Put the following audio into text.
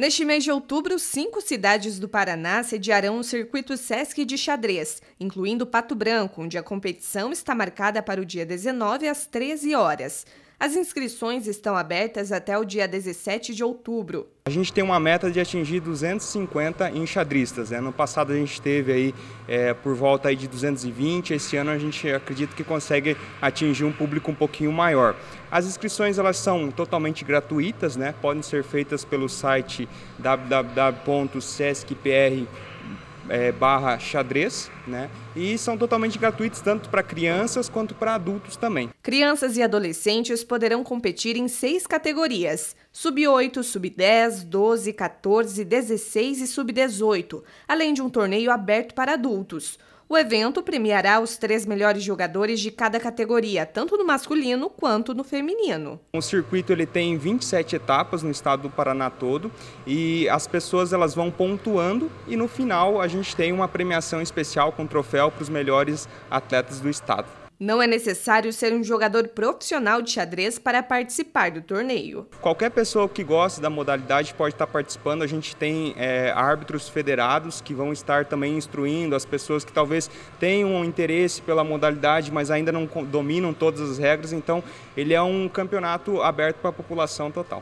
Neste mês de outubro, cinco cidades do Paraná sediarão o circuito Sesc de xadrez, incluindo Pato Branco, onde a competição está marcada para o dia 19 às 13 horas. As inscrições estão abertas até o dia 17 de outubro. A gente tem uma meta de atingir 250 enxadristas. Né? No passado a gente teve aí é, por volta aí de 220. Esse ano a gente acredita que consegue atingir um público um pouquinho maior. As inscrições elas são totalmente gratuitas, né? Podem ser feitas pelo site www.sescpr.com é, barra xadrez, né? E são totalmente gratuitos tanto para crianças quanto para adultos também. Crianças e adolescentes poderão competir em seis categorias: sub-8, sub-10, 12, 14, 16 e sub-18, além de um torneio aberto para adultos. O evento premiará os três melhores jogadores de cada categoria, tanto no masculino quanto no feminino. O circuito ele tem 27 etapas no estado do Paraná todo e as pessoas elas vão pontuando e no final a gente tem uma premiação especial com troféu para os melhores atletas do estado. Não é necessário ser um jogador profissional de xadrez para participar do torneio. Qualquer pessoa que goste da modalidade pode estar participando. A gente tem é, árbitros federados que vão estar também instruindo as pessoas que talvez tenham um interesse pela modalidade, mas ainda não dominam todas as regras. Então, ele é um campeonato aberto para a população total.